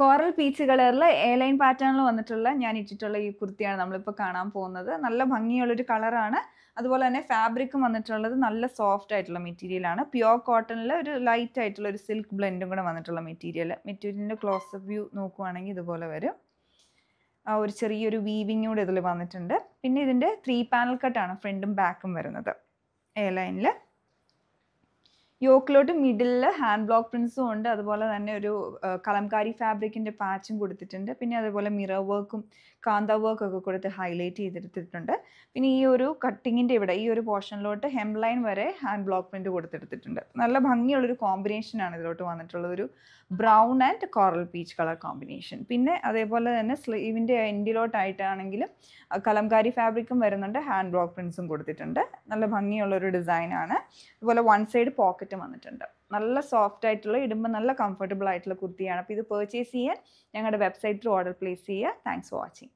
coral peach കളറിൽ line പാറ്റേണിൽ വന്നിട്ടുള്ള ഞാൻ ഇട്ടിട്ടുള്ള ഈ കുർത്തിയാണ് നമ്മളിപ്പോൾ കാണാൻ പോകുന്നത് നല്ല ഭംഗിയുള്ളൊരു കളറാണ് അതുപോലെ തന്നെ ഫാബ്രിക്കും വന്നിട്ടുള്ളത് നല്ല സോഫ്റ്റ് ആയിട്ടുള്ള മെറ്റീരിയലാണ് പ്യുവർ കോട്ടണിൽ ഒരു ലൈറ്റ് ആയിട്ടുള്ള ഒരു സിൽക്ക് ബ്ലെൻഡും കൂടെ വന്നിട്ടുള്ള മെറ്റീരിയൽ മെറ്റീരിയലിൻ്റെ അപ്പ് വ്യൂ നോക്കുവാണെങ്കിൽ ഇതുപോലെ വരും ഒരു ചെറിയൊരു വീവിങ് കൂടെ ഇതിൽ വന്നിട്ടുണ്ട് പിന്നെ ഇതിൻ്റെ ത്രീ പാനൽ കട്ടാണ് ഫ്രണ്ടും ബാക്കും വരുന്നത് എ ലൈനിൽ യോക്കിലോട്ട് മിഡിലിൽ ഹാൻഡ് ബ്ലോക്ക് പ്രിൻസും ഉണ്ട് അതുപോലെ തന്നെ ഒരു കലംകാരി ഫാബ്രിക്കിൻ്റെ പാച്ചും കൊടുത്തിട്ടുണ്ട് പിന്നെ അതുപോലെ മിറർ വർക്കും കാന്ത വർക്കൊക്കെ കൊടുത്ത് ഹൈലൈറ്റ് ചെയ്തെടുത്തിട്ടുണ്ട് പിന്നെ ഈ ഒരു കട്ടിങ്ങിൻ്റെ ഇവിടെ ഈ ഒരു പോർഷനിലോട്ട് ഹെം ലൈൻ വരെ ഹാൻഡ് ബ്ലോക്ക് പ്രിൻറ്റ് കൊടുത്തെടുത്തിട്ടുണ്ട് നല്ല ഭംഗിയുള്ളൊരു കോമ്പിനേഷനാണ് ഇതിലോട്ട് വന്നിട്ടുള്ളത് ഒരു brown and coral peach colour combination പിന്നെ അതേപോലെ തന്നെ സ്ലീവിൻ്റെ എൻഡിലോട്ടായിട്ടാണെങ്കിലും കലംകാരി ഫാബ്രിക്കും വരുന്നുണ്ട് ഹാൻഡ് ബ്ലോക്ക് പ്രിൻസും കൊടുത്തിട്ടുണ്ട് നല്ല ഭംഗിയുള്ളൊരു ഡിസൈനാണ് അതുപോലെ വൺ സൈഡ് പോക്കറ്റ് മാറ്റം വന്നിട്ടുണ്ട് നല്ല സോഫ്റ്റ് ആയിട്ടുള്ള ഇടുമ്പോൾ നല്ല കംഫർട്ടബിൾ ആയിട്ടുള്ള കുർത്തിയാണ് അപ്പോൾ ഇത് പർച്ചേസ് ചെയ്യാൻ ഞങ്ങളുടെ വെബ്സൈറ്റ് ത്രൂ ഓർഡർ പ്ലേസ് ചെയ്യുക താങ്ക്സ് ഫോർ വാച്ചിങ്